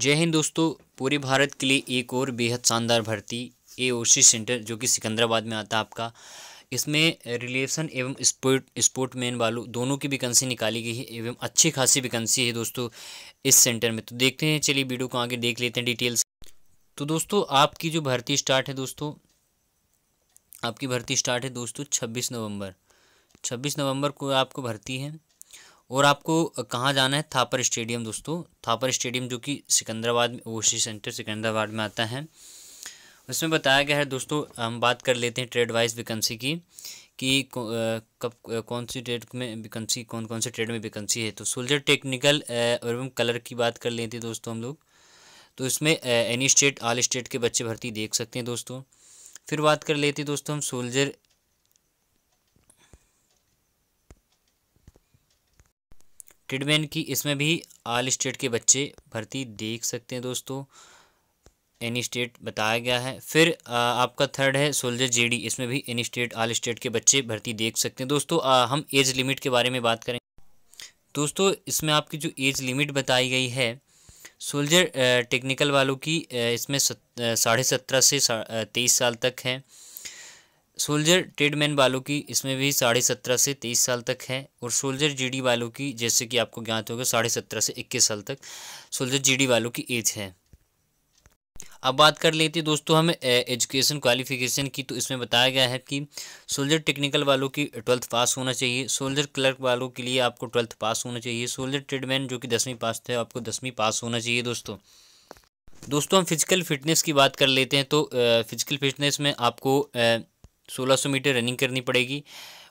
जय हिंद दोस्तों पूरे भारत के लिए एक और बेहद शानदार भर्ती ए सेंटर जो कि सिकंदराबाद में आता है आपका इसमें रिलेशन एवं स्पोर्ट स्पोर्टमैन वालों दोनों की वैकेंसी निकाली गई है एवं अच्छी खासी वैकेंसी है दोस्तों इस सेंटर में तो देखते हैं चलिए वीडियो को आगे देख लेते हैं डिटेल्स तो दोस्तों आपकी जो भर्ती स्टार्ट है दोस्तों आपकी भर्ती स्टार्ट है दोस्तों छब्बीस नवंबर छब्बीस नवंबर को आपको भर्ती है और आपको कहाँ जाना है थापर स्टेडियम दोस्तों थापर स्टेडियम जो कि सिकंदराबाद में ओसी सेंटर सिकंदराबाद में आता है उसमें बताया गया है दोस्तों हम बात कर लेते हैं ट्रेड वाइज वैकेंसी की कि कब कौन सी ट्रेड में वैकेंसी कौन कौन से ट्रेड में वैकेंसी है तो सोल्जर टेक्निकल एवं कलर की बात कर लेते हैं दोस्तों हम लोग तो इसमें एनी स्टेट ऑल स्टेट के बच्चे भर्ती देख सकते हैं दोस्तों फिर बात कर लेते हैं दोस्तों हम सोल्जर ट्रीटमेंट की इसमें भी आल स्टेट के बच्चे भर्ती देख सकते हैं दोस्तों एनी स्टेट बताया गया है फिर आ, आपका थर्ड है सोल्जर जेडी इसमें भी एनी स्टेट आल स्टेट के बच्चे भर्ती देख सकते हैं दोस्तों आ, हम एज लिमिट के बारे में बात करें दोस्तों इसमें आपकी जो एज लिमिट बताई गई है सोल्जर टेक्निकल वालों की इसमें साढ़े सत्रह से तेईस साल तक है सोल्जर ट्रेडमैन वालों की इसमें भी साढ़े सत्रह से तेईस साल तक है और सोल्जर जीडी वालों की जैसे कि आपको ज्ञात होगा साढ़े सत्रह से इक्कीस साल तक सोल्जर जीडी वालों की एज है अब बात कर लेते हैं दोस्तों हम एजुकेशन क्वालिफिकेशन की तो इसमें बताया गया है कि सोल्जर टेक्निकल वालों की ट्वेल्थ पास होना चाहिए सोल्जर क्लर्क वालों के लिए आपको ट्वेल्थ पास होना चाहिए सोल्जर ट्रेडमैन जो कि दसवीं पास थे आपको दसवीं पास होना चाहिए दोस्तों दोस्तों हम फिजिकल फिटनेस की बात कर लेते हैं तो फिजिकल फिटनेस में आपको सोलह सौ मीटर रनिंग करनी पड़ेगी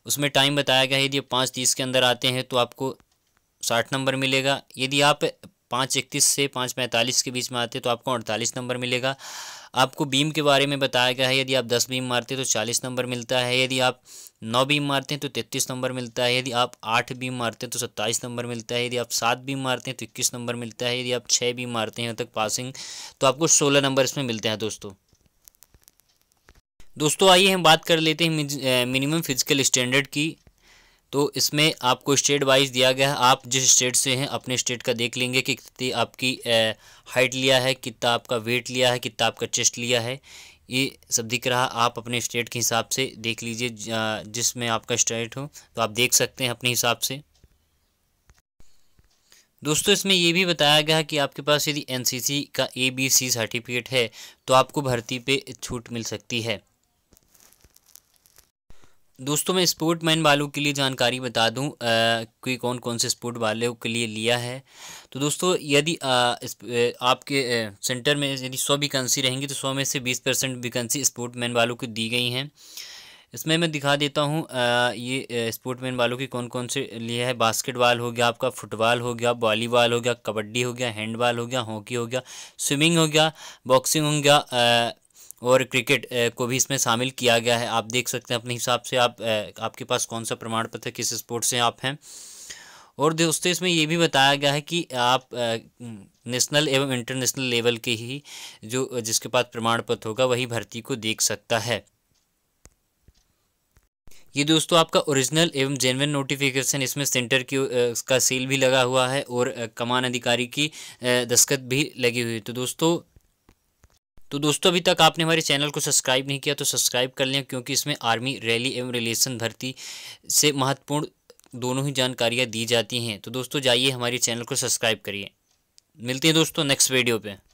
उसमें टाइम बताया गया है यदि आप पाँच तीस के अंदर आते हैं तो आपको साठ नंबर मिलेगा यदि आप पाँच इकतीस से पाँच पैंतालीस के बीच में आते हैं तो आपको अड़तालीस नंबर मिलेगा आपको बीम के बारे में बताया गया है यदि आप दस बीम मारते हैं तो चालीस नंबर मिलता है यदि आप नौ बीम मारते हैं तो तैंतीस नंबर मिलता है यदि आप आठ बीम मारते हैं तो सत्ताईस नंबर मिलता है यदि आप सात बीम मारते हैं तो इक्कीस नंबर मिलता है यदि आप छः बीम मारते हैं तक पासिंग तो आपको सोलह नंबर इसमें मिलते हैं दोस्तों दोस्तों आइए हम बात कर लेते हैं मिनिमम फिजिकल स्टैंडर्ड की तो इसमें आपको स्टेट वाइज दिया गया है आप जिस स्टेट से हैं अपने स्टेट का देख लेंगे कि कितनी आपकी हाइट लिया है कितना आपका वेट लिया है कितना आपका चेस्ट लिया है ये सब दिख रहा आप अपने स्टेट के हिसाब से देख लीजिए जिसमें आपका स्टेट हो तो आप देख सकते हैं अपने हिसाब से दोस्तों इसमें यह भी बताया गया कि आपके पास यदि एनसीसी का ए बी सी सर्टिफिकेट है तो आपको भर्ती पे छूट मिल सकती है दोस्तों मैं स्पोर्ट मैन वालों के लिए जानकारी बता दूं कि कौन कौन से स्पोर्ट वालों के लिए लिया है तो दोस्तों यदि आपके सेंटर में यदि सौ वैकेंसी रहेंगी तो सौ में से बीस परसेंट वैकेंसी स्पोर्ट मैन वालों को दी गई हैं इसमें मैं दिखा देता हूँ ये स्पोर्ट मैन वालों की कौन कौन से लिए है बास्केटबॉल हो गया आपका फुटबॉल हो गया वॉलीबॉल हो गया कबड्डी हो गया हैंडबॉल हो गया हॉकी हो गया स्विमिंग हो गया बॉक्सिंग हो गया और क्रिकेट को भी इसमें शामिल किया गया है आप देख सकते हैं अपने हिसाब से आप आपके पास कौन सा प्रमाण पत्र किस स्पोर्ट से आप हैं और दोस्तों इसमें ये भी बताया गया है कि आप नेशनल एवं इंटरनेशनल लेवल के ही जो जिसके पास प्रमाण पत्र होगा वही भर्ती को देख सकता है ये दोस्तों आपका ओरिजिनल एवं जेनवन नोटिफिकेशन इसमें सेंटर की का सील भी लगा हुआ है और कमान अधिकारी की दस्खत भी लगी हुई है तो दोस्तों तो दोस्तों अभी तक आपने हमारे चैनल को सब्सक्राइब नहीं किया तो सब्सक्राइब कर लें क्योंकि इसमें आर्मी रैली एवं रिलेशन भर्ती से महत्वपूर्ण दोनों ही जानकारियाँ दी जाती हैं तो दोस्तों जाइए हमारे चैनल को सब्सक्राइब करिए मिलते हैं दोस्तों नेक्स्ट वीडियो पर